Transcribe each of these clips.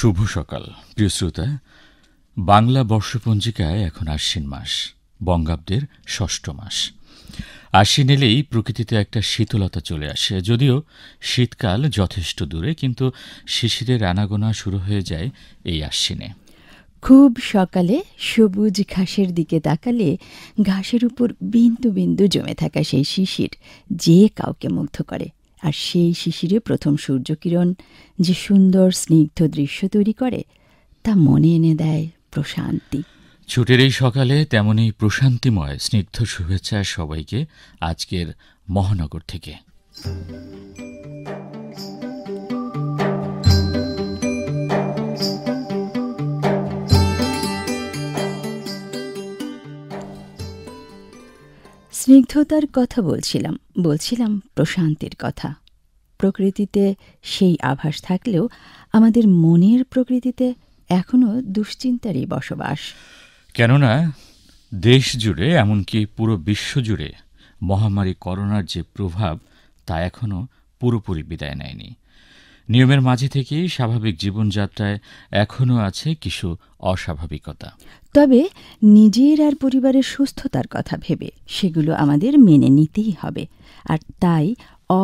শুভ সকাল প্রিয় শ্রোতা বাংলা বর্ষপঞ্জিকায় এখন আশ্বিন মাস বঙ্গাব্দের ষষ্ঠ মাস আশ্বিন এলেই প্রকৃতিতে একটা শীতলতা চলে আসে যদিও শীতকাল যথেষ্ট দূরে কিন্তু শিশিরের আনাগোনা শুরু হয়ে যায় এই আশ্বিনে খুব সকালে সবুজ ঘাসের দিকে তাকালে ঘাসের উপর বিন্দু বিন্দু জমে থাকা সেই শিশির যে কাউকে মুগ্ধ করে আর সেই শিশিরে প্রথম সূর্যকিরণ যে সুন্দর স্নিগ্ধ দৃশ্য তৈরি করে তা মনে এনে দেয় প্রশান্তি ছুটির এই সকালে তেমনই প্রশান্তিময় স্নিগ্ধ শুভেচ্ছা সবাইকে আজকের মহানগর থেকে স্নিগ্ধতার কথা বলছিলাম বলছিলাম প্রশান্তির কথা প্রকৃতিতে সেই আভাস থাকলেও আমাদের মনের প্রকৃতিতে এখনও দুশ্চিন্তারই বসবাস কেননা দেশ জুড়ে এমনকি পুরো বিশ্ব জুড়ে মহামারী করোনার যে প্রভাব তা এখনও পুরোপুরি বিদায় নেয়নি নিয়মের মাঝে থেকেই স্বাভাবিক জীবনযাত্রায় এখনও আছে কিছু অস্বাভাবিকতা তবে নিজের আর পরিবারের সুস্থতার কথা ভেবে সেগুলো আমাদের মেনে নিতেই হবে আর তাই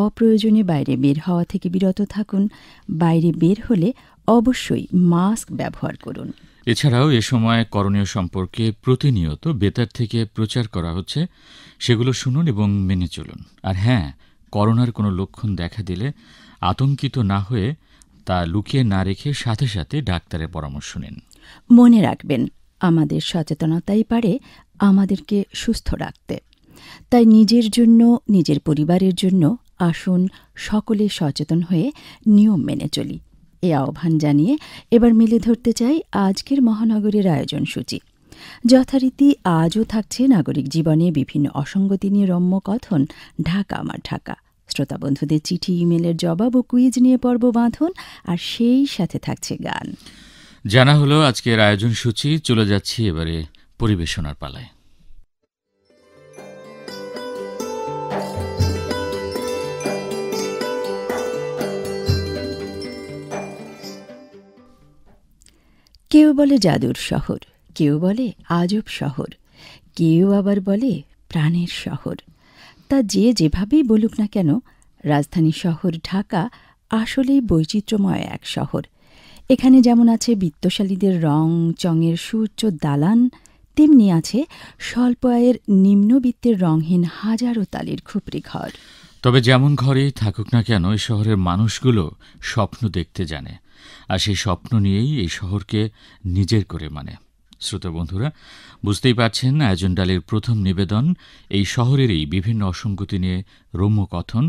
অপ্রয়োজনে বাইরে বের হওয়া থেকে বিরত থাকুন বাইরে বের হলে অবশ্যই মাস্ক ব্যবহার করুন এছাড়াও এ সময় করণীয় সম্পর্কে প্রতিনিয়ত বেতার থেকে প্রচার করা হচ্ছে সেগুলো শুনুন এবং মেনে চলুন আর হ্যাঁ করোনার কোনো লক্ষণ দেখা দিলে আতঙ্কিত না হয়ে তা লুকিয়ে না রেখে সাথে সাথে ডাক্তারের পরামর্শ নিন মনে রাখবেন আমাদের সচেতনতাই পারে আমাদেরকে সুস্থ রাখতে তাই নিজের জন্য নিজের পরিবারের জন্য আসুন সকলে সচেতন হয়ে নিয়ম মেনে চলি এ আহ্বান জানিয়ে এবার মিলে ধরতে চাই আজকের মহানগরের আয়োজন সূচি যথারীতি আজও থাকছে নাগরিক জীবনে বিভিন্ন অসঙ্গতি নিয়ে রম্য কথন ঢাকা আমার ঢাকা শ্রোতা বন্ধুদের চিঠি ইমেলের জবাব ও কুইজ নিয়ে পর্ব বাঁধন আর সেই সাথে থাকছে গান জানা হলো আজকের আয়োজন সূচি চলে যাচ্ছি এবারে পরিবেশনার পালায় কেউ বলে জাদুর শহর কেউ বলে আজব শহর কেউ আবার বলে প্রাণের শহর তা যে যেভাবেই বলুক না কেন রাজধানী শহর ঢাকা আসলেই বৈচিত্র্যময় এক শহর এখানে যেমন আছে বিত্তশালীদের রং চঙের সুউচ্চ দালান তেমনি আছে স্বল্প আয়ের নিম্নবিত্তের রংহীন হাজারো তালির খুপড়ি ঘর তবে যেমন ঘরেই থাকুক না কেন এই শহরের মানুষগুলো স্বপ্ন দেখতে জানে আর সেই স্বপ্ন নিয়েই এই শহরকে নিজের করে মানে শ্রোতা বন্ধুরা বুঝতেই পারছেন আয়োজন ডালের প্রথম নিবেদন এই শহরেরই বিভিন্ন অসঙ্গতি নিয়ে রম্য কথন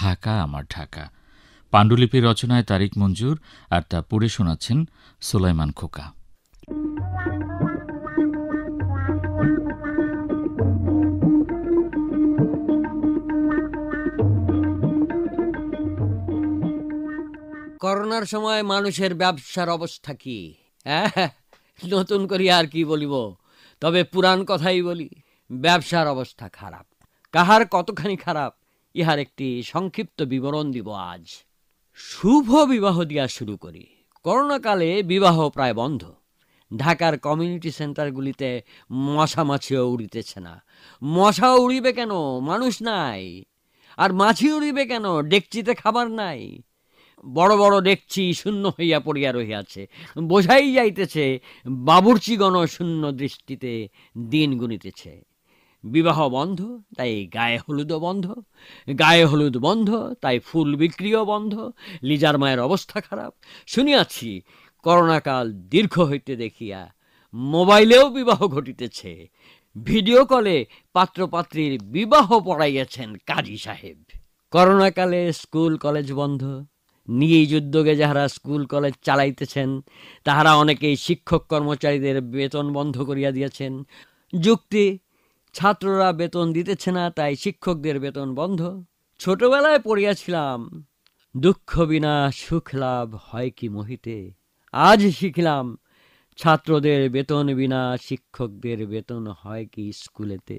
ঢাকা আমার ঢাকা পাণ্ডুলিপি রচনায় তারিক মঞ্জুর আর তা পড়ে শোনাচ্ছেন সোলাইমান খোকা করোনার সময় মানুষের ব্যবসার অবস্থা কি হ্যাঁ, হ্যাঁ, নতুন করি আর কি বলিব তবে পুরাণ কথাই বলি ব্যবসার অবস্থা খারাপ কাহার কতখানি খারাপ ইহার একটি সংক্ষিপ্ত বিবরণ দিব আজ শুভ বিবাহ দেওয়া শুরু করি করোনাকালে বিবাহ প্রায় বন্ধ ঢাকার কমিউনিটি সেন্টারগুলিতে মশা মাছিও উড়িতেছে না মশা উড়িবে কেন মানুষ নাই আর মাছি উড়িবে কেন ডেকচিতে খাবার নাই বড় বড় ডেকচি শূন্য হইয়া পড়িয়া রহিয়াছে বোঝাই যাইতেছে গণ শূন্য দৃষ্টিতে দিন গুনিতেছে বিবাহ বন্ধ তাই গায়ে হলুদও বন্ধ গায়ে হলুদ বন্ধ তাই ফুল বিক্রিও বন্ধ লিজার মায়ের অবস্থা খারাপ শুনিয়াছি করোনাকাল দীর্ঘ হইতে দেখিয়া মোবাইলেও বিবাহ ঘটিতেছে ভিডিও কলে পাত্রপাত্রীর বিবাহ পড়াইয়াছেন কাজী সাহেব করোনাকালে স্কুল কলেজ বন্ধ নিজ উদ্যোগে যাহারা স্কুল কলেজ চালাইতেছেন তাহারা অনেকেই শিক্ষক কর্মচারীদের বেতন বন্ধ করিয়া দিয়েছেন যুক্তি ছাত্ররা বেতন দিতেছে না তাই শিক্ষকদের বেতন বন্ধ ছোটবেলায় পড়িয়াছিলাম দুঃখ বিনা সুখ লাভ হয় কি মহিতে আজ শিখলাম ছাত্রদের বেতন বিনা শিক্ষকদের বেতন হয় কি স্কুলেতে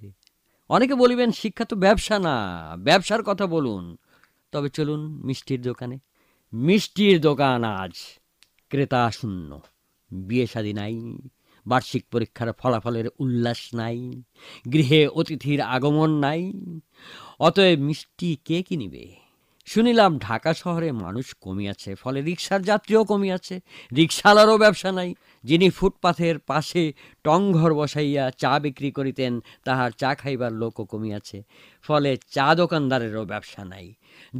অনেকে বলিবেন শিক্ষা তো ব্যবসা না ব্যবসার কথা বলুন তবে চলুন মিষ্টির দোকানে মিষ্টির দোকান আজ ক্রেতা শূন্য বিয়ে শাদী নাই বার্ষিক পরীক্ষার ফলাফলের উল্লাস নাই গৃহে অতিথির আগমন নাই অতএব মিষ্টি কে কিনিবে শুনিলাম ঢাকা শহরে মানুষ কমিয়াছে ফলে রিক্সার যাত্রীও কমিয়াছে রিক্সালারও ব্যবসা নাই যিনি ফুটপাথের পাশে টংঘর বসাইয়া চা বিক্রি করিতেন তাহার চা খাইবার লোকও কমিয়াছে ফলে চা দোকানদারেরও ব্যবসা নাই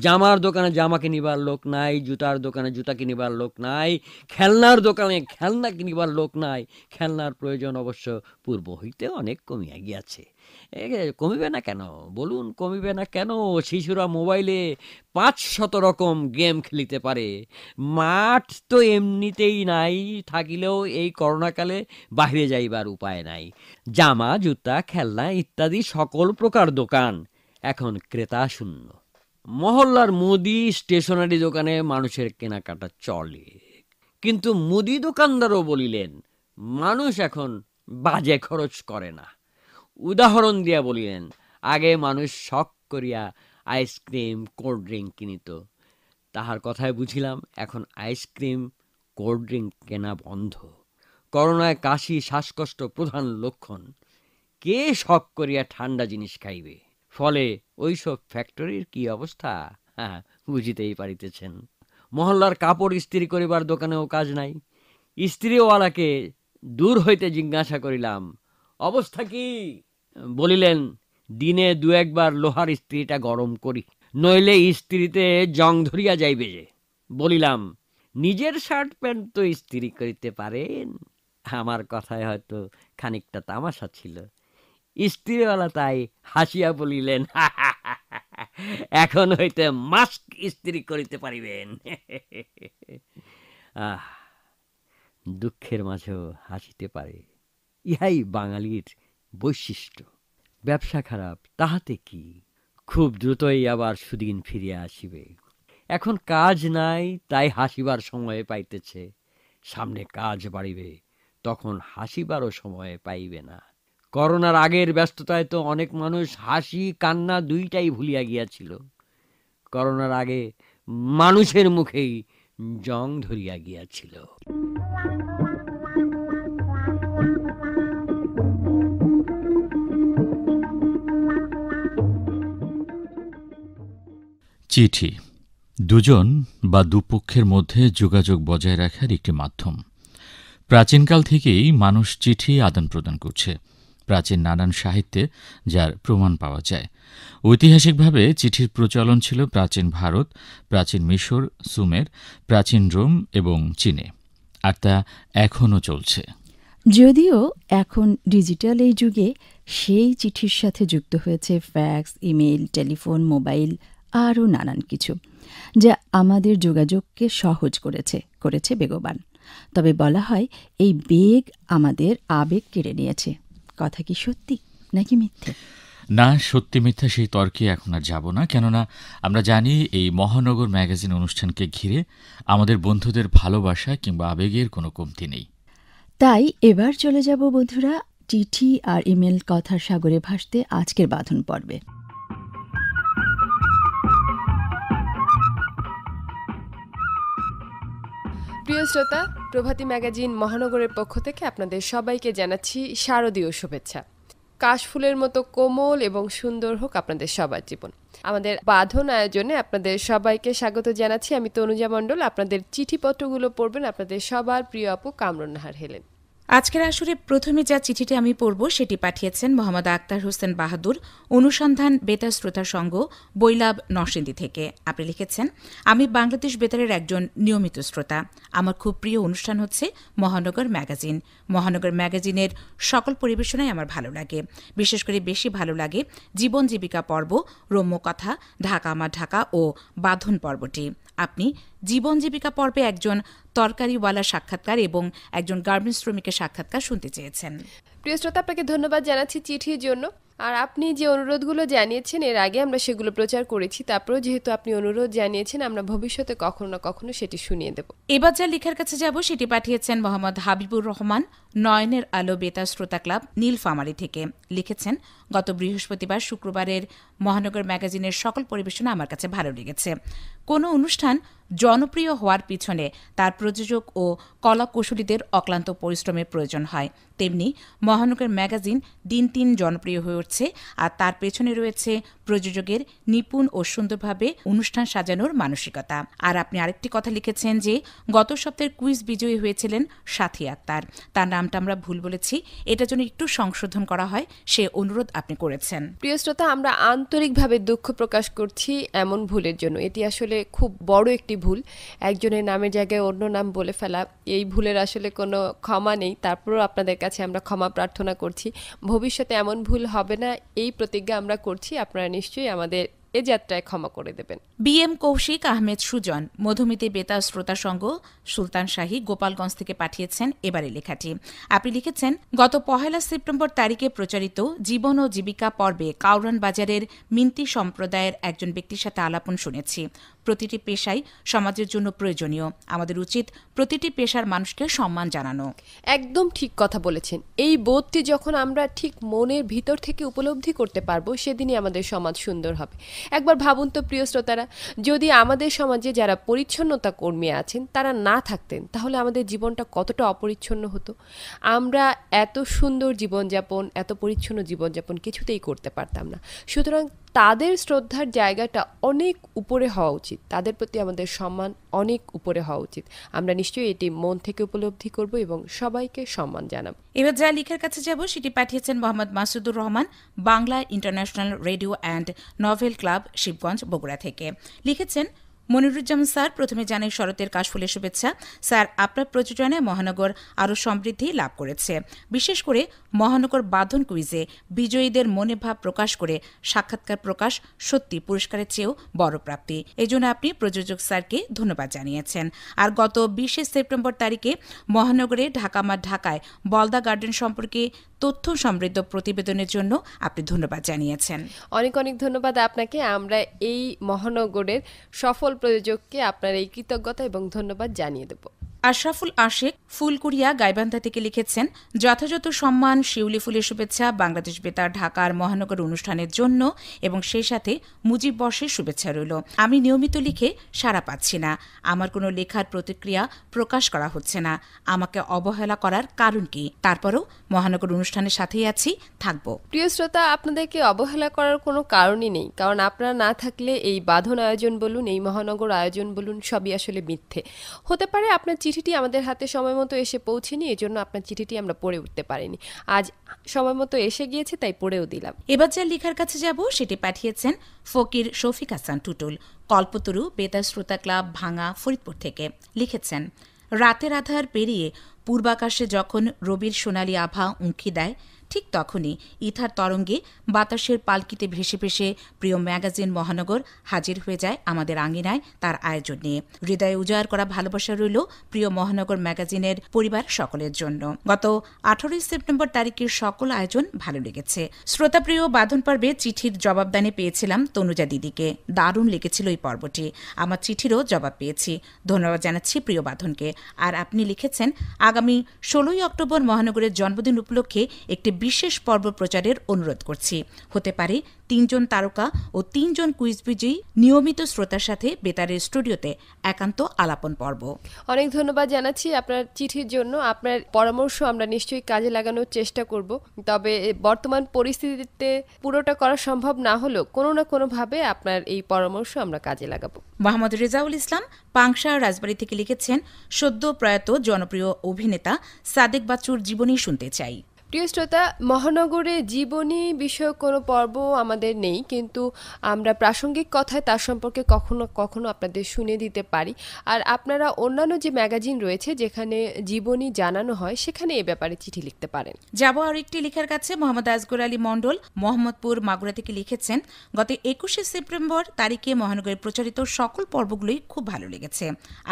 জামার দোকানে জামা কিনিবার লোক নাই জুতার দোকানে জুতা কিনিবার লোক নাই খেলনার দোকানে খেলনা কিনিবার লোক নাই খেলনার প্রয়োজন অবশ্য পূর্ব হইতে অনেক কমিয়া গিয়াছে কমিবে না কেন বলুন কমিবে না কেন শিশুরা মোবাইলে পাঁচ শত রকম গেম খেলিতে পারে মাঠ তো এমনিতেই নাই থাকিলেও এই করোনাকালে বাহিরে যাইবার উপায় নাই জামা জুতা খেলনা ইত্যাদি সকল প্রকার দোকান এখন ক্রেতা শূন্য মহল্লার মুদি স্টেশনারি দোকানে মানুষের কেনাকাটা চলে কিন্তু মুদি দোকানদারও বলিলেন মানুষ এখন বাজে খরচ করে না উদাহরণ দিয়া বলিলেন আগে মানুষ শখ করিয়া আইসক্রিম কোল্ড ড্রিঙ্ক কিনিত তাহার কথায় বুঝিলাম এখন আইসক্রিম কোল্ড ড্রিঙ্ক কেনা বন্ধ করোনায় কাশি শ্বাসকষ্ট প্রধান লক্ষণ কে শখ করিয়া ঠান্ডা জিনিস খাইবে ফলে ওইসব ফ্যাক্টরির কি অবস্থা হ্যাঁ বুঝিতেই পারিতেছেন মহল্লার কাপড় ইস্ত্রি করিবার দোকানেও কাজ নাই স্ত্রীওয়ালাকে দূর হইতে জিজ্ঞাসা করিলাম অবস্থা কি বলিলেন দিনে দু একবার লোহার স্ত্রীটা গরম করি নইলে স্ত্রীতে জং ধরিয়া যাইবে যে বলিলাম নিজের শার্ট প্যান্ট তো স্ত্রী করিতে পারেন আমার কথায় হয়তো খানিকটা তামাশা ছিল স্ত্রীওয়ালা তাই হাসিয়া বলিলেন এখন হইতে মাস্ক স্ত্রী করিতে পারিবেন আহ দুঃখের মাঝেও হাসিতে পারে ইহাই বাঙালির বৈশিষ্ট্য ব্যবসা খারাপ তাহাতে কি খুব দ্রুতই আবার সুদিন ফিরিয়া আসিবে এখন কাজ নাই তাই হাসিবার সময় পাইতেছে সামনে কাজ বাড়িবে তখন হাসিবারও সময় পাইবে না করোনার আগের ব্যস্ততায় তো অনেক মানুষ হাসি কান্না দুইটাই ভুলিয়া গিয়াছিল করোনার আগে মানুষের মুখেই জং ধরিয়া গিয়াছিল চিঠি দুজন বা দুপক্ষের মধ্যে যোগাযোগ বজায় রাখার একটি মাধ্যম প্রাচীনকাল থেকেই মানুষ চিঠি আদান প্রদান করছে প্রাচীন নানান সাহিত্যে যার প্রমাণ পাওয়া যায় ঐতিহাসিকভাবে চিঠির প্রচলন ছিল প্রাচীন ভারত প্রাচীন মিশর সুমের প্রাচীন রোম এবং চীনে আর তা এখনও চলছে যদিও এখন ডিজিটাল এই যুগে সেই চিঠির সাথে যুক্ত হয়েছে ফ্যাক্স ইমেল টেলিফোন মোবাইল আরও নানান কিছু যা আমাদের যোগাযোগকে সহজ করেছে করেছে বেগবান তবে বলা হয় এই বেগ আমাদের আবেগ কেড়ে নিয়েছে কথা কি সত্যি নাকি মিথ্যে না সত্যি মিথ্যা সেই তর্কে এখন আর যাব না কেননা আমরা জানি এই মহানগর ম্যাগাজিন অনুষ্ঠানকে ঘিরে আমাদের বন্ধুদের ভালোবাসা কিংবা আবেগের কোনো কমতি নেই তাই এবার চলে যাব বন্ধুরা চিঠি আর ইমেল কথার সাগরে ভাসতে আজকের বাঁধন পর্বে প্রিয় শ্রোতা প্রভাতী ম্যাগাজিন মহানগরের পক্ষ থেকে আপনাদের সবাইকে জানাচ্ছি শারদীয় শুভেচ্ছা কাশফুলের মতো কোমল এবং সুন্দর হোক আপনাদের সবার জীবন আমাদের বাঁধন আয়োজনে আপনাদের সবাইকে স্বাগত জানাচ্ছি আমি তনুজা মণ্ডল আপনাদের চিঠিপত্রগুলো পড়বেন আপনাদের সবার প্রিয় আপু কামরুন্নাহার নাহার হেলেন আজকের আসরে প্রথমে যা চিঠিটি আমি পড়ব সেটি পাঠিয়েছেন মোহাম্মদ আক্তার হোসেন বাহাদুর অনুসন্ধান বেতার শ্রোতা সংঘ বৈলাব নরসিন্দী থেকে আপনি লিখেছেন আমি বাংলাদেশ বেতারের একজন নিয়মিত শ্রোতা আমার খুব প্রিয় অনুষ্ঠান হচ্ছে মহানগর ম্যাগাজিন মহানগর ম্যাগাজিনের সকল পরিবেশনাই আমার ভালো লাগে বিশেষ করে বেশি ভালো লাগে জীবন জীবিকা পর্ব রম্যকথা ঢাকা আমার ঢাকা ও বাঁধন পর্বটি আপনি জীবন জীবিকা পর্বে একজন তরকারিওয়ালা সাক্ষাৎকার এবং একজন গার্মেন্টস শ্রমিকের সাক্ষাৎকার শুনতে চেয়েছেন প্রিয় শ্রোতা আপনাকে ধন্যবাদ জানাচ্ছি চিঠির জন্য আর আপনি যে অনুরোধগুলো জানিয়েছেন এর আগে আমরা সেগুলো প্রচার করেছি তারপরেও যেহেতু আপনি অনুরোধ জানিয়েছেন আমরা ভবিষ্যতে কখনো না কখনো সেটি শুনিয়ে দেব এবার যা লেখার কাছে যাব সেটি পাঠিয়েছেন মোহাম্মদ হাবিবুর রহমান নয়নের আলো বেতার শ্রোতা ক্লাব নীলফামারি থেকে লিখেছেন গত বৃহস্পতিবার শুক্রবারের মহানগর ম্যাগাজিনের সকল পরিবেশনা আমার কাছে ভালো লেগেছে কোনো অনুষ্ঠান জনপ্রিয় হওয়ার পিছনে তার প্রযোজক ও কলাকুশলীদের অক্লান্ত পরিশ্রমের প্রয়োজন হয় তেমনি মহানগর ম্যাগাজিন দিন দিন জনপ্রিয় হয়ে উঠছে আর তার পেছনে রয়েছে প্রযোজকের নিপুণ ও সুন্দরভাবে অনুষ্ঠান সাজানোর মানসিকতা আর আপনি আরেকটি কথা লিখেছেন যে গত সপ্তাহের কুইজ বিজয়ী হয়েছিলেন সাথী আক্তার তার নামটা আমরা ভুল বলেছি এটা জন্য একটু সংশোধন করা হয় সে অনুরোধ আপনি করেছেন প্রিয় শ্রোতা আমরা আন্তরিকভাবে দুঃখ প্রকাশ করছি এমন ভুলের জন্য এটি আসলে খুব বড় একটি ভুল একজনের নামের জায়গায় অন্য নাম বলে ফেলা এই ভুলের আসলে কোনো ক্ষমা নেই তারপরেও আপনাদের কাছে আমরা ক্ষমা প্রার্থনা করছি ভবিষ্যতে এমন ভুল হবে না এই প্রতিজ্ঞা আমরা করছি আপনারা নিশ্চয়ই আমাদের এ যাত্রায় ক্ষমা করে দেবেন বি এম কৌশিক আহমেদ সুজন মধুমিতি বেতার শ্রোতা সংঘ সুলতান শাহী গোপালগঞ্জ থেকে পাঠিয়েছেন এবারে লেখাটি আপনি লিখেছেন গত পহেলা সেপ্টেম্বর তারিখে প্রচারিত জীবন ও জীবিকা পর্বে কাউরান বাজারের মিন্তি সম্প্রদায়ের একজন ব্যক্তির সাথে আলাপন শুনেছি প্রতিটি পেশাই সমাজের জন্য প্রয়োজনীয় আমাদের উচিত প্রতিটি পেশার মানুষকে সম্মান জানানো একদম ঠিক কথা বলেছেন এই বোধটি যখন আমরা ঠিক মনের ভিতর থেকে উপলব্ধি করতে পারবো সেদিনই আমাদের সমাজ সুন্দর হবে একবার ভাবুন তো প্রিয় শ্রোতারা যদি আমাদের সমাজে যারা পরিচ্ছন্নতা কর্মী আছেন তারা না থাকতেন তাহলে আমাদের জীবনটা কতটা অপরিচ্ছন্ন হতো আমরা এত সুন্দর জীবনযাপন এত পরিচ্ছন্ন জীবনযাপন কিছুতেই করতে পারতাম না সুতরাং তাদের শ্রদ্ধার জায়গাটা অনেক উপরে হওয়া উচিত উচিত তাদের প্রতি আমাদের সম্মান অনেক উপরে হওয়া উচিত আমরা নিশ্চয়ই এটি মন থেকে উপলব্ধি করব এবং সবাইকে সম্মান জানাবো এবার যা লিখের কাছে যাব সেটি পাঠিয়েছেন Mohammad Masudur Rahman Bangla international radio and novel club Shibganj Bogura থেকে লিখেছেন মনিরুজ্জামান স্যার প্রথমে জানাই শরতের কাশফুলের শুভেচ্ছা স্যার আপনার প্রযোজনায় মহানগর আরও সমৃদ্ধি লাভ করেছে বিশেষ করে মহানগর বাঁধন কুইজে বিজয়ীদের মনে ভাব প্রকাশ করে সাক্ষাৎকার প্রকাশ সত্যি পুরস্কারের চেয়েও বড় প্রাপ্তি এজন্য আপনি প্রযোজক স্যারকে ধন্যবাদ জানিয়েছেন আর গত বিশে সেপ্টেম্বর তারিখে মহানগরে ঢাকা মা ঢাকায় বলদা গার্ডেন সম্পর্কে তথ্য সমৃদ্ধ প্রতিবেদনের জন্য আপনি ধন্যবাদ জানিয়েছেন অনেক অনেক ধন্যবাদ আপনাকে আমরা এই মহানগরের সফল প্রযোজককে আপনার এই কৃতজ্ঞতা এবং ধন্যবাদ জানিয়ে দেবো আশরাফুল আশেক ফুলকুরিয়া গাইবান্ধা থেকে লিখেছেন যথাযথ সম্মান শিউলি ফুলের শুভেচ্ছা বাংলাদেশ বেতার ঢাকার মহানগর অনুষ্ঠানের জন্য এবং সেই সাথে মুজিব বর্ষের শুভেচ্ছা রইল আমি নিয়মিত লিখে সাড়া পাচ্ছি না আমার কোনো লেখার প্রতিক্রিয়া প্রকাশ করা হচ্ছে না আমাকে অবহেলা করার কারণ কি তারপরও মহানগর অনুষ্ঠানের সাথেই আছি থাকব প্রিয় শ্রোতা আপনাদেরকে অবহেলা করার কোনো কারণই নেই কারণ আপনারা না থাকলে এই বাঁধন আয়োজন বলুন এই মহানগর আয়োজন বলুন সবই আসলে মিথ্যে হতে পারে আপনার চিঠিটি আমাদের হাতে সময় মতো এসে পৌঁছেনি জন্য আপনার চিঠিটি আমরা পড়ে উঠতে পারিনি আজ সময় মতো এসে গিয়েছে তাই পড়েও দিলাম এবার যা লেখার কাছে যাব সেটি পাঠিয়েছেন ফকির শফিক হাসান টুটুল কল্পতরু বেতার শ্রোতা ক্লাব ভাঙা ফরিদপুর থেকে লিখেছেন রাতের আধার পেরিয়ে পূর্বাকাশে যখন রবির সোনালি আভা উঁকি দেয় ঠিক তখনই ইথার তরঙ্গে বাতাসের পালকিতে ভেসে ভেসে প্রিয় ম্যাগাজিন মহানগর হাজির হয়ে যায় আমাদের আঙিনায় তার আয়োজন নিয়ে হৃদয়ে উজাড় করা ভালোবাসা রইল প্রিয় মহানগর ম্যাগাজিনের পরিবার সকলের জন্য গত আঠারোই সেপ্টেম্বর তারিখের সকল আয়োজন ভালো লেগেছে শ্রোতাপ্রিয় বাঁধন পর্বে চিঠির জবাবদানে পেয়েছিলাম তনুজা দিদিকে দারুণ লেগেছিল এই পর্বটি আমার চিঠিরও জবাব পেয়েছি ধন্যবাদ জানাচ্ছি প্রিয় বাঁধনকে আর আপনি লিখেছেন আগামী ষোলোই অক্টোবর মহানগরের জন্মদিন উপলক্ষে একটি বিশেষ পর্ব প্রচারের অনুরোধ করছি হতে পারে তিনজন তারকা ও তিনজন কুইজ বিজয়ী নিয়মিত শ্রোতার সাথে বেতারের স্টুডিওতে একান্ত আলাপন পর্ব অনেক ধন্যবাদ জানাচ্ছি আপনার চিঠির জন্য আপনার পরামর্শ আমরা নিশ্চয়ই কাজে লাগানোর চেষ্টা করব তবে বর্তমান পরিস্থিতিতে পুরোটা করা সম্ভব না হলেও কোনো না কোনোভাবে আপনার এই পরামর্শ আমরা কাজে লাগাবো মোহাম্মদ রেজাউল ইসলাম পাংশা রাজবাড়ি থেকে লিখেছেন সদ্য প্রয়াত জনপ্রিয় অভিনেতা সাদেক বাচুর জীবনী শুনতে চাই প্রিয় শ্রোতা মহানগরে জীবনী বিষয়ক কোনো পর্ব আমাদের নেই কিন্তু আমরা প্রাসঙ্গিক কথায় তার সম্পর্কে কখনো কখনো আপনাদের শুনে দিতে পারি আর আপনারা অন্যান্য যে ম্যাগাজিন রয়েছে যেখানে জীবনী জানানো হয় সেখানে এ ব্যাপারে চিঠি লিখতে পারেন যাব আর একটি লেখার কাছে মোহাম্মদ আজগর আলী মন্ডল মোহাম্মদপুর মাগুরা থেকে লিখেছেন গত একুশে সেপ্টেম্বর তারিখে মহানগরে প্রচারিত সকল পর্বগুলোই খুব ভালো লেগেছে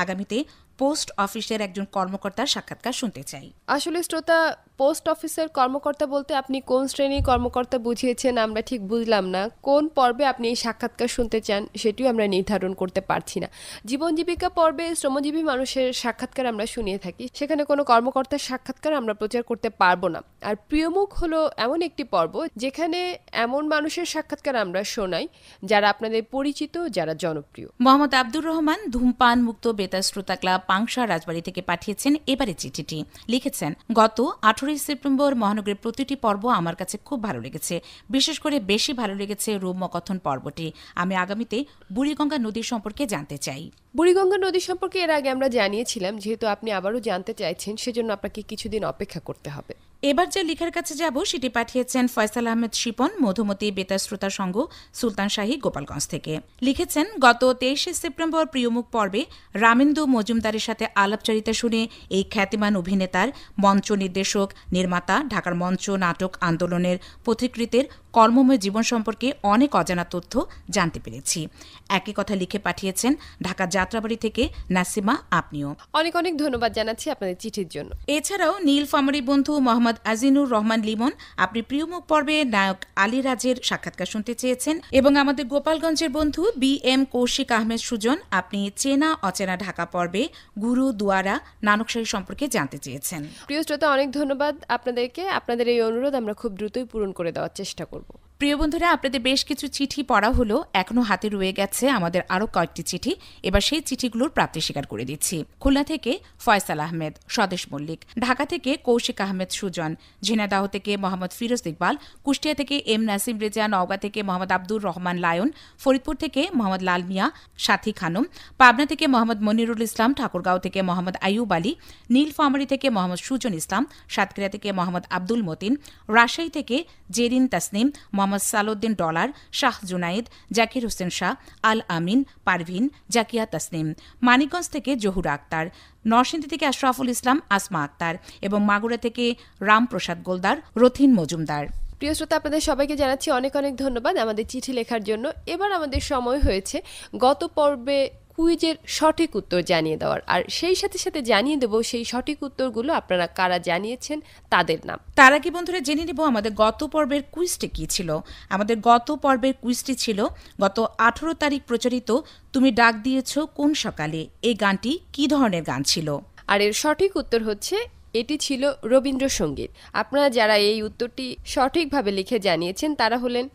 আগামীতে পোস্ট অফিসের একজন কর্মকর্তার সাক্ষাৎকার শুনতে চাই আসলে শ্রোতা পোস্ট অফিসের কর্মকর্তা বলতে আপনি কোন শ্রেণীর কর্মকর্তা বুঝিয়েছেন আমরা ঠিক বুঝলাম না কোন পর্বে আপনি এই সাক্ষাৎকার শুনতে চান সেটিও আমরা নির্ধারণ করতে পারছি না জীবন জীবিকা পর্বে শ্রমজীবী মানুষের সাক্ষাৎকার আমরা শুনিয়ে থাকি সেখানে কোনো কর্মকর্তার সাক্ষাৎকার আমরা প্রচার করতে পারবো না আর প্রিয়মুখ হলো এমন একটি পর্ব যেখানে এমন মানুষের সাক্ষাৎকার আমরা শোনাই যারা আপনাদের পরিচিত যারা জনপ্রিয় মোহাম্মদ আব্দুর রহমান ধূমপান মুক্ত বেতা শ্রোতা ক্লাব পাংশা রাজবাড়ি থেকে পাঠিয়েছেন এবারে চিঠিটি লিখেছেন গত আঠারো আঠেরোই সেপ্টেম্বর মহানগরের প্রতিটি পর্ব আমার কাছে খুব ভালো লেগেছে বিশেষ করে বেশি ভালো লেগেছে রোমকথন পর্বটি আমি আগামীতে বুড়িগঙ্গা নদী সম্পর্কে জানতে চাই বুড়িগঙ্গা নদী সম্পর্কে এর আগে আমরা জানিয়েছিলাম যেহেতু আপনি আবারও জানতে চাইছেন সেজন্য আপনাকে কিছুদিন অপেক্ষা করতে হবে এবার যে লিখার কাছে যাব সেটি পাঠিয়েছেন ফয়সাল আহমেদ শিপন মধুমতি বেতার শ্রোতা সংঘ সুলতান শাহী গোপালগঞ্জ থেকে লিখেছেন গত তেইশে সেপ্টেম্বর প্রিয়মুখ পর্বে রামেন্দু মজুমদারের সাথে আলাপচারিতা শুনে এই খ্যাতিমান অভিনেতার মঞ্চ নির্দেশক নির্মাতা ঢাকার মঞ্চ নাটক আন্দোলনের পথিকৃতের কর্মময় জীবন সম্পর্কে অনেক অজানা তথ্য জানতে পেরেছি একই কথা লিখে পাঠিয়েছেন ঢাকা যাত্রাবাড়ি থেকে নাসিমা আপনিও অনেক অনেক ধন্যবাদ জানাচ্ছি আপনাদের চিঠির জন্য এছাড়াও নীল ফামারি বন্ধু মোহাম্মদ আজিনুর রহমান লিমন আপনি প্রিয়মুখ পর্বে নায়ক আলী রাজের সাক্ষাৎকার শুনতে চেয়েছেন এবং আমাদের গোপালগঞ্জের বন্ধু বি এম কৌশিক আহমেদ সুজন আপনি চেনা অচেনা ঢাকা পর্বে গুরু দুয়ারা নানকশাহী সম্পর্কে জানতে চেয়েছেন প্রিয় শ্রোতা অনেক ধন্যবাদ আপনাদেরকে আপনাদের এই অনুরোধ আমরা খুব দ্রুতই পূরণ করে দেওয়ার চেষ্টা করব প্রিয় বন্ধুরা আপনাদের বেশ কিছু চিঠি পড়া হলো এখনও হাতে রয়ে গেছে আমাদের আরও কয়েকটি চিঠি এবার সেই চিঠিগুলোর প্রাপ্তি স্বীকার করে দিচ্ছি খুলনা থেকে ফয়সাল আহমেদ স্বদেশ মল্লিক ঢাকা থেকে কৌশিক আহমেদ সুজন ঝিনাদাহ থেকে মোহাম্মদ ফিরোজ ইকবাল কুষ্টিয়া থেকে এম নাসিম রেজা নওগা থেকে মোহাম্মদ আব্দুর রহমান লায়ন ফরিদপুর থেকে মোহাম্মদ লাল মিয়া সাথী খানম পাবনা থেকে মোহাম্মদ মনিরুল ইসলাম ঠাকুরগাঁও থেকে মোহাম্মদ আইয়ুব আলী নীলফামারী থেকে মোহাম্মদ সুজন ইসলাম সাতক্ষীরা থেকে মোহাম্মদ আব্দুল মতিন রাজশাহী থেকে জেরিন তাসনিম মোহাম্মদ মোহাম্মদ সালুদ্দিন ডলার শাহ জুনায়েদ জাকির হোসেন শাহ আল আমিন পারভিন জাকিয়া তাসনিম মানিকগঞ্জ থেকে জহুর আক্তার নরসিংদী থেকে আশরাফুল ইসলাম আসমা আক্তার এবং মাগুরা থেকে রামপ্রসাদ গোলদার রথিন মজুমদার প্রিয় শ্রোতা আপনাদের সবাইকে জানাচ্ছি অনেক অনেক ধন্যবাদ আমাদের চিঠি লেখার জন্য এবার আমাদের সময় হয়েছে গত পর্বে কুইজের সঠিক উত্তর জানিয়ে দেওয়ার আর সেই সাথে সাথে জানিয়ে দেব সেই সঠিক উত্তরগুলো আপনারা কারা জানিয়েছেন তাদের নাম তার আগে বন্ধুরা জেনে নেব আমাদের গত পর্বের কুইজটি কী ছিল আমাদের গত পর্বের কুইজটি ছিল গত আঠেরো তারিখ প্রচারিত তুমি ডাক দিয়েছ কোন সকালে এই গানটি কী ধরনের গান ছিল আর এর সঠিক উত্তর হচ্ছে এটি ছিল রবীন্দ্রসঙ্গীত আপনারা যারা এই উত্তরটি সঠিকভাবে লিখে জানিয়েছেন তারা হলেন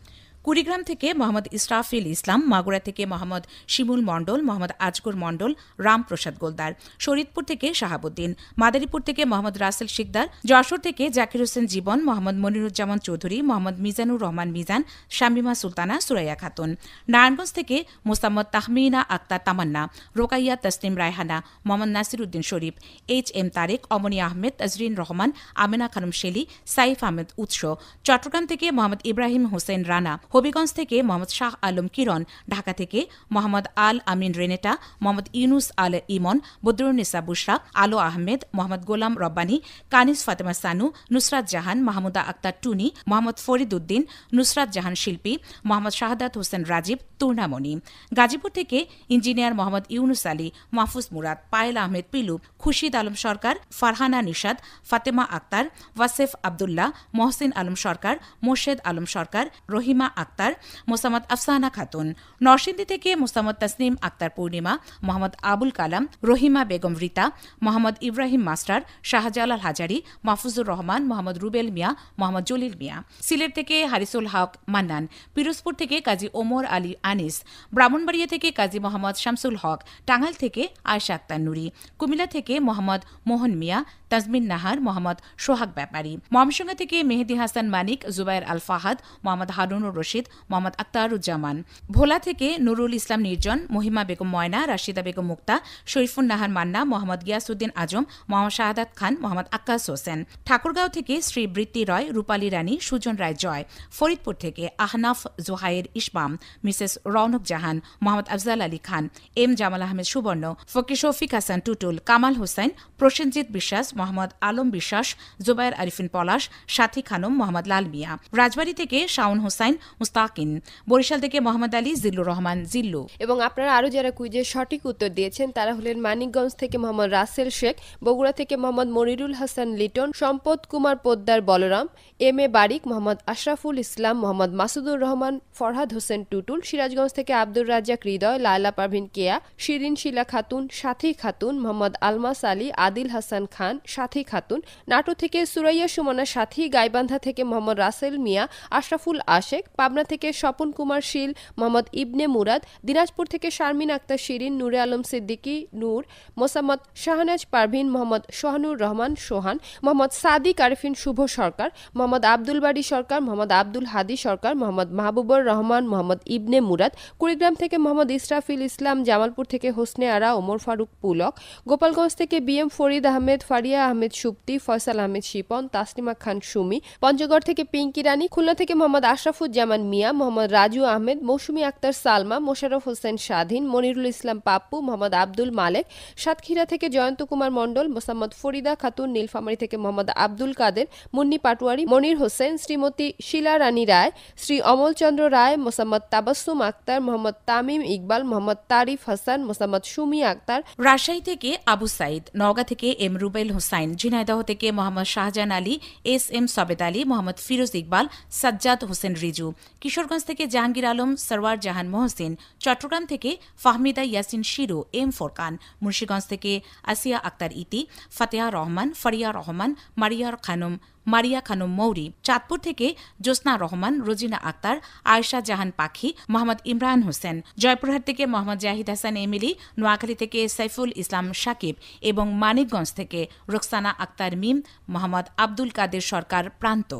কুড়িগ্রাম থেকে মোহাম্মদ ইসরাফিল ইসলাম মাগুরা থেকে মোহাম্মদ শিমুল মণ্ডল মোহাম্মদ আজগর মণ্ডল রামপ্রসাদ গোলদার শরীদপুর থেকে শাহাবুদ্দিন মাদারীপুর থেকে মোহাম্মদ রাসেল শিকদার যশোর থেকে জাকির হোসেন জীবন মোহাম্মদ মনিরুজ্জামান চৌধুরী মোহাম্মদ মিজানুর রহমান মিজান শামিমা সুলতানা সুরাইয়া খাতুন নারায়ণগঞ্জ থেকে মোসাম্মদ তাহমিনা আক্তার তামান্না রোকাইয়া তসলিম রায়হানা মোহাম্মদ নাসির উদ্দিন শরীফ এইচ এম তারেক অমনি আহমেদ তাজরিন রহমান আমেনা খানম শেলি সাইফ আহমেদ উৎস চট্টগ্রাম থেকে মোহাম্মদ ইব্রাহিম হোসেন রানা হবিগঞ্জ থেকে মোহাম্মদ শাহ আলম কিরণ ঢাকা থেকে মোহাম্মদ আল আমিন রেনেটা মোহাম্মদ ইউনুস আল ইমন বদরুন্নেসা বুশরা আলো আহমেদ মোহাম্মদ গোলাম রব্বানি কানিস ফাতেমা সানু নুসরাত জাহান মাহমুদা আক্তার টুনি মোহাম্মদ ফরিদ উদ্দিন নুসরাত জাহান শিল্পী মোহাম্মদ শাহাদাত হোসেন রাজীব তুর্ণামণি গাজীপুর থেকে ইঞ্জিনিয়ার মোহাম্মদ ইউনুস আলী মাহফুজ মুরাদ পায়েল আহমেদ পিলু খুশিদ আলম সরকার ফারহানা নিশাদ ফাতেমা আক্তার ওয়াসেফ আবদুল্লাহ মহসিন আলম সরকার মোর্শেদ আলম সরকার রহিমা আক্তার মোসাম্মদ আফসানা খাতুন নরসিংদী থেকে মোসাম্মদ তাসনিম আক্তার পূর্ণিমা মোহাম্মদ আবুল কালাম রহিমা বেগম রিতা মোহাম্মদ ইব্রাহিম মাস্টার শাহজালাল হাজারি মাহফুজুর রহমান মোহাম্মদ রুবেল মিয়া মোহাম্মদ জলিল মিয়া সিলেট থেকে হারিসুল হক মান্নান পিরোজপুর থেকে কাজী ওমর আলী আনিস ব্রাহ্মণবাড়িয়া থেকে কাজী মোহাম্মদ শামসুল হক টাঙ্গাইল থেকে আয়শা আক্তার নুরি কুমিল্লা থেকে মোহাম্মদ মোহন মিয়া তাজমিন নাহার মোহাম্মদ সোহাগ ব্যাপারী মমসঙ্গা থেকে মেহেদি হাসান মানিক জুবাইর আল ফাহাদ মোহাম্মদ হারুনুর রশিদ মোহাম্মদ আক্তারুজ্জামান ভোলা থেকে নুরুল ইসলাম নির্জন মহিমা বেগম ময়না রাশিদা বেগম মুক্তা শরীফুন নাহার মান্না মোহাম্মদ গিয়াসুদ্দিন আজম মোহাম্মদ শাহাদাত খান মোহাম্মদ আক্কাস হোসেন ঠাকুরগাঁও থেকে শ্রী বৃত্তি রয় রূপালী রানী সুজন রায় জয় ফরিদপুর থেকে আহনাফ জোহায়ের ইসবাম মিসেস রৌনক জাহান মোহাম্মদ আফজাল আলী খান এম জামাল আহমেদ সুবর্ণ ফকির শফিক হাসান টুটুল কামাল হোসেন প্রসেনজিৎ বিশ্বাস মোহাম্মদ আলম বিশ্বাস জোবায়ের আরিফিন পলাশ সাথী খানম মোহাম্মদ লাল মিয়া রাজবাড়ী থেকে শাউন হোসাইন মুস্তাকিন বরিশাল থেকে মোহাম্মদ আলী জিল্লুর রহমান জিল্লু এবং আপনারা আরো যারা কুইজের সঠিক উত্তর দিয়েছেন তারা হলেন মানিকগঞ্জ থেকে মোহাম্মদ রাসেল শেখ বগুড়া থেকে মোহাম্মদ মনিরুল হাসান লিটন সম্পদ কুমার পোদ্দার বলরাম এম এ বারিক মোহাম্মদ আশরাফুল ইসলাম মোহাম্মদ মাসুদুর রহমান ফরহাদ হোসেন টুটুল সিরাজগঞ্জ থেকে আব্দুর রাজ্জাক হৃদয় লায়লা পারভিন কেয়া শিরিন শিলা খাতুন সাথী খাতুন মোহাম্মদ আলমাস আলী আদিল হাসান খান সাথী খাতুন নাটো থেকে সুরাইয়া সুমনা সাথী গাইবান্ধা থেকে মোহাম্মদ রাসেল মিয়া আশরাফুল আশেক পাবনা থেকে স্বপন কুমার শীল মোহাম্মদ ইবনে মুরাদ দিনাজপুর থেকে শারমিন আক্তার শিরিন নূরে আলম সিদ্দিকী নূর মোসাম্মদ শাহনাজ পারভিন মোহাম্মদ সোহানুর রহমান সোহান মোহাম্মদ সাদিক আরিফিন শুভ সরকার মোহাম্মদ আব্দুল বাড়ি সরকার মোহাম্মদ আব্দুল হাদি সরকার মোহাম্মদ মাহবুবুর রহমান মোহাম্মদ ইবনে মুরাদ কুড়িগ্রাম থেকে মোহাম্মদ ইসরাফিল ইসলাম জামালপুর থেকে হোসনে আরা ওমর ফারুক পুলক গোপালগঞ্জ থেকে বি এম ফরিদ আহমেদ ফারিয়া আহমেদ সুপ্তি ফয়সাল আহমেদ শিপন তাসলিমা খান সুমি পঞ্চগড় থেকে পিঙ্কি রানী খুলনা থেকে মোহাম্মদ আশরাফুজ্জামান রহমান মিয়া মোহাম্মদ রাজু আহমেদ মৌসুমী আক্তার সালমা মোশাররফ হোসেন স্বাধীন মনিরুল ইসলাম পাপ্পু মোহাম্মদ আব্দুল মালেক সাতক্ষীরা থেকে জয়ন্ত কুমার মণ্ডল মোসাম্মদ ফরিদা খাতুন নীলফামারী থেকে মোহাম্মদ আব্দুল কাদের মুন্নি পাটোয়ারি মনির হোসেন শ্রীমতী শিলা রানী রায় শ্রী অমলচন্দ্র রায় মোসাম্মদ তাবাসুম আক্তার মোহাম্মদ তামিম ইকবাল মোহাম্মদ তারিফ হাসান মোসাম্মদ সুমি আক্তার রাজশাহী থেকে আবু সাইদ নওগাঁ থেকে এম রুবেল হোসাইন ঝিনাইদহ থেকে মোহাম্মদ শাহজাহান আলী এস এম সবেদ আলী মোহাম্মদ ফিরোজ ইকবাল সাজ্জাদ হোসেন রিজু কিশোরগঞ্জ থেকে জাহাঙ্গীর আলম সরওয়ার জাহান মোহসিন চট্টগ্রাম থেকে ফাহমিদা ইয়াসিন শিরু এম ফোরকান মুন্সীগঞ্জ থেকে আসিয়া আক্তার ইতি ফাতেহা রহমান ফরিয়া রহমান মারিয়ার খানম মারিয়া খানম মৌরি চাঁদপুর থেকে জোসনা রহমান রোজিনা আক্তার আয়শা জাহান পাখি মোহাম্মদ ইমরান হোসেন জয়পুরহাট থেকে মোহাম্মদ জাহিদ হাসান এমিলি নোয়াখালী থেকে সাইফুল ইসলাম সাকিব এবং মানিকগঞ্জ থেকে রোকসানা আক্তার মিম মোহাম্মদ আব্দুল কাদের সরকার প্রান্ত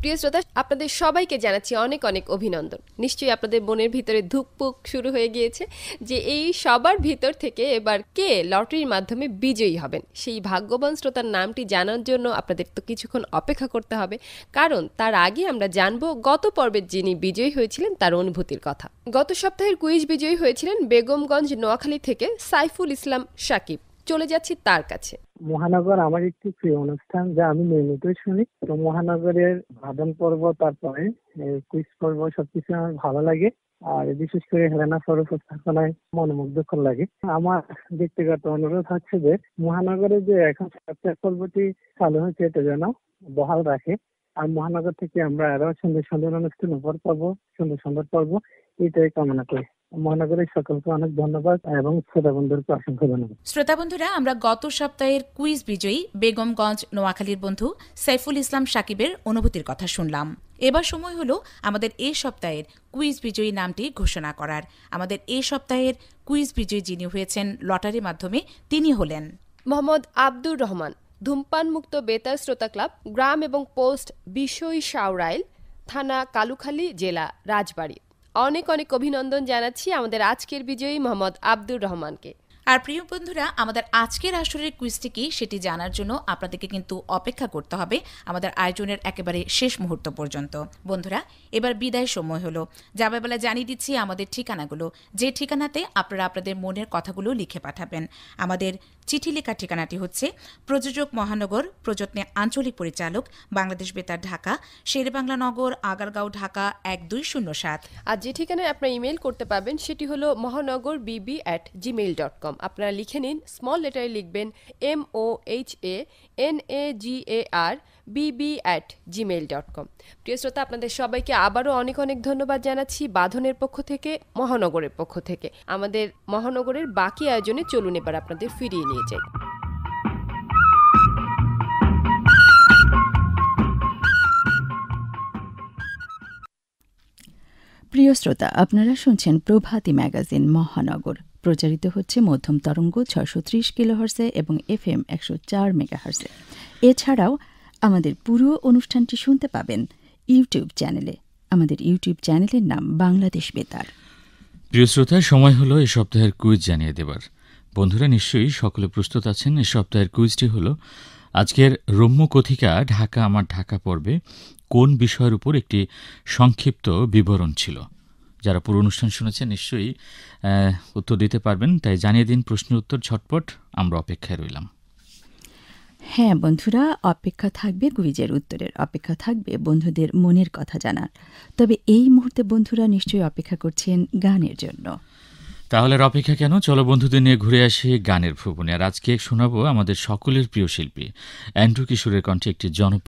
প্রিয় শ্রোতা আপনাদের সবাইকে জানাচ্ছি অনেক অনেক অভিনন্দন নিশ্চয়ই আপনাদের বনের ভিতরে ধুকপুক শুরু হয়ে গিয়েছে যে এই সবার ভিতর থেকে এবার কে লটারির মাধ্যমে বিজয়ী হবেন সেই ভাগ্যবান শ্রোতার নামটি জানার জন্য আপনাদের তো কিছুক্ষণ অপেক্ষা অপেক্ষা করতে হবে কারণ তার আগে আমরা জানব গত পর্বের যিনি বিজয়ী হয়েছিলেন তার অনুভূতির কথা গত সপ্তাহের কুইজ বিজয়ী হয়েছিলেন বেগমগঞ্জ নোয়াখালী থেকে সাইফুল ইসলাম সাকিব চলে যাচ্ছি তার কাছে মহানগর আমার একটি প্রিয় অনুষ্ঠান যা আমি নিয়মিত শুনি তো মহানগরের ভাদন পর্ব তারপরে কুইজ পর্ব সবকিছু আমার ভালো লাগে আর বিশেষ করে হেলেনা স্বরূপ উপস্থাপনায় মনোমুগ্ধকর লাগে আমার ব্যক্তিগত অনুরোধ হচ্ছে যে মহানগরে যে এখন পর্বটি চালু হয়েছে এটা যেন বহাল রাখে আর মহানগর থেকে আমরা আরো সুন্দর সুন্দর অনুষ্ঠান উপহার পাবো সুন্দর সুন্দর পাবো এটাই কামনা করি শ্রোতা বন্ধুরা আমরা গত সপ্তাহের কুইজ বিজয়ী বেগমগঞ্জ নোয়াখালীর বন্ধু সাইফুল ইসলাম সাকিবের অনুভূতির কথা শুনলাম এবার সময় হলো আমাদের এই সপ্তাহের কুইজ বিজয়ী নামটি ঘোষণা করার আমাদের এই সপ্তাহের কুইজ বিজয়ী যিনি হয়েছেন লটারির মাধ্যমে তিনি হলেন মোহাম্মদ আব্দুর রহমান ধূমপান মুক্ত বেতার শ্রোতা ক্লাব গ্রাম এবং পোস্ট বিষয় সাউরাইল থানা কালুখালী জেলা রাজবাড়ি অনেক অনেক অভিনন্দন জানাচ্ছি আমাদের আজকের বিজয়ী মোহাম্মদ আব্দুর রহমানকে আর প্রিয় বন্ধুরা আমাদের আজকের আসরের কুইজটি কি সেটি জানার জন্য আপনাদেরকে কিন্তু অপেক্ষা করতে হবে আমাদের আয়োজনের একেবারে শেষ মুহূর্ত পর্যন্ত বন্ধুরা এবার বিদায় সময় হলো বেলা জানিয়ে দিচ্ছি আমাদের ঠিকানাগুলো যে ঠিকানাতে আপনারা আপনাদের মনের কথাগুলো লিখে পাঠাবেন আমাদের চিঠি লেখার ঠিকানাটি হচ্ছে প্রযোজক মহানগর প্রযত্নে আঞ্চলিক পরিচালক বাংলাদেশ বেতার ঢাকা শেরবাংলা নগর আগারগাঁও ঢাকা এক দুই শূন্য সাত আর যে ঠিকানায় আপনারা ইমেল করতে পারবেন সেটি হলো Mohanagar B B at Gmail dot com com আপনারা লিখে নিন স্মল লেটারে লিখবেন M O H A N A G A R B B at Gmail dot com প্রিয় শ্রোতা আপনাদের সবাইকে আবারও অনেক অনেক ধন্যবাদ জানাচ্ছি বাঁধনের পক্ষ থেকে মহানগরের পক্ষ থেকে আমাদের মহানগরের বাকি আয়োজনে চলুন এবার আপনাদের ফিরিয়ে নিয়ে যাই প্রিয় শ্রোতা আপনারা শুনছেন প্রভাতী ম্যাগাজিন মহানগর প্রচারিত হচ্ছে মধ্যম তরঙ্গ ছয়শো ত্রিশ হার্সে এবং এফ এম একশো চার মেগাহার্সে এছাড়াও আমাদের পুরো অনুষ্ঠানটি শুনতে পাবেন ইউটিউব চ্যানেলে আমাদের ইউটিউব চ্যানেলের নাম বাংলাদেশ বেতার প্রিয় শ্রোতা সময় হলো এ সপ্তাহের কুইজ জানিয়ে দেবার বন্ধুরা নিশ্চয়ই সকলে প্রস্তুত আছেন এ সপ্তাহের কুইজটি হল আজকের রম্য কথিকা ঢাকা আমার ঢাকা পর্বে কোন বিষয়ের উপর একটি সংক্ষিপ্ত বিবরণ ছিল যারা পুরো অনুষ্ঠান শুনেছেন নিশ্চয়ই উত্তর দিতে পারবেন তাই জানিয়ে দিন প্রশ্নের উত্তর ঝটপট আমরা অপেক্ষায় রইলাম হ্যাঁ বন্ধুরা অপেক্ষা থাকবে গুইজের উত্তরের অপেক্ষা থাকবে বন্ধুদের মনের কথা জানার তবে এই মুহূর্তে বন্ধুরা নিশ্চয়ই অপেক্ষা করছেন গানের জন্য তাহলে অপেক্ষা কেন চলো বন্ধুদের নিয়ে ঘুরে আসি গানের ভুবনে আর আজকে শোনাবো আমাদের সকলের প্রিয় শিল্পী অ্যান্ড্রু কিশোরের কণ্ঠে একটি জনপ্রিয়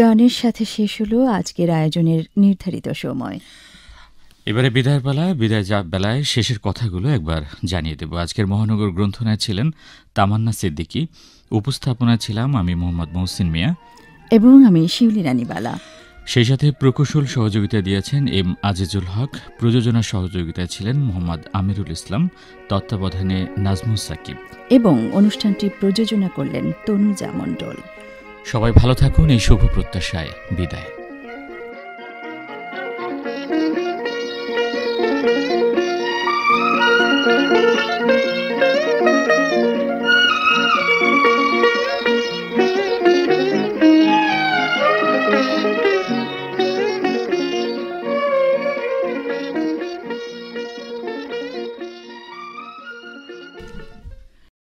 গানের সাথে শেষ হলো আজকের আয়োজনের নির্ধারিত সময় এবারে বিদায়ের বেলায় বিদায় যা বেলায় শেষের কথাগুলো একবার জানিয়ে দেব আজকের মহানগর গ্রন্থনায় ছিলেন তামান্না সিদ্দিকী উপস্থাপনা ছিলাম আমি মোহাম্মদ মহসিন মিয়া এবং আমি শিউলি রানীবালা সেই সাথে প্রকৌশল সহযোগিতা দিয়েছেন এম আজিজুল হক প্রযোজনা সহযোগিতায় ছিলেন মোহাম্মদ আমিরুল ইসলাম তত্ত্বাবধানে নাজমুল সাকিব এবং অনুষ্ঠানটি প্রযোজনা করলেন তনুজা মণ্ডল সবাই ভালো থাকুন এই শুভ প্রত্যাশায় বিদায়